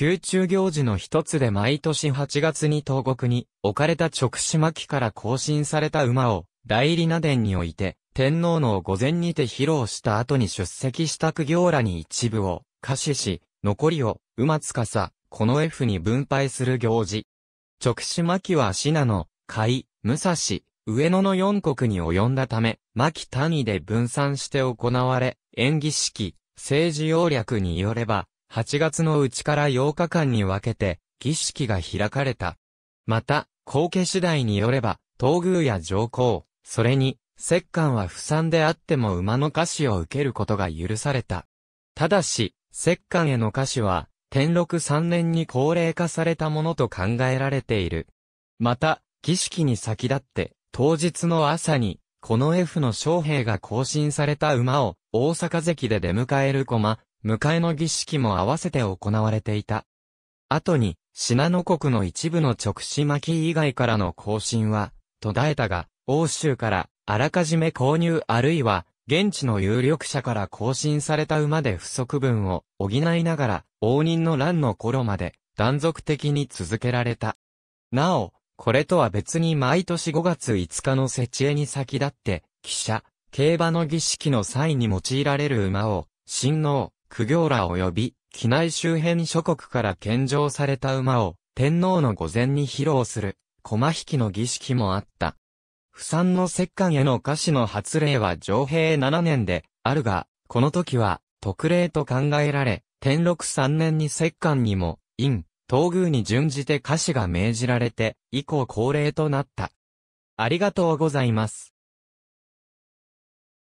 宮中行事の一つで毎年8月に東国に置かれた直島木から更新された馬を代理な殿において天皇の御前にて披露した後に出席した苦行らに一部を可視し、残りを馬司、この F に分配する行事。直島木は信濃、甲斐、武蔵、上野の四国に及んだため、牧谷で分散して行われ、演技式、政治要略によれば、8月のうちから8日間に分けて、儀式が開かれた。また、後継次第によれば、東宮や上皇、それに、摂関は不参であっても馬の歌詞を受けることが許された。ただし、摂関への歌詞は、天禄3年に高齢化されたものと考えられている。また、儀式に先立って、当日の朝に、この F の将兵が更新された馬を、大阪関で出迎える駒、迎えの儀式も合わせて行われていた。後に、品濃国の一部の直視巻き以外からの更新は、途絶えたが、欧州からあらかじめ購入あるいは、現地の有力者から更新された馬で不足分を補いながら、応仁の乱の頃まで断続的に続けられた。なお、これとは別に毎年5月5日の設置に先立って、汽車、競馬の儀式の際に用いられる馬を、新能、苦行ら及び、機内周辺諸国から献上された馬を、天皇の御前に披露する、駒引きの儀式もあった。不産の摂関への歌詞の発令は上平7年で、あるが、この時は、特例と考えられ、天禄3年に摂関にも、陰、東宮に準じて歌詞が命じられて、以降恒例となった。ありがとうございます。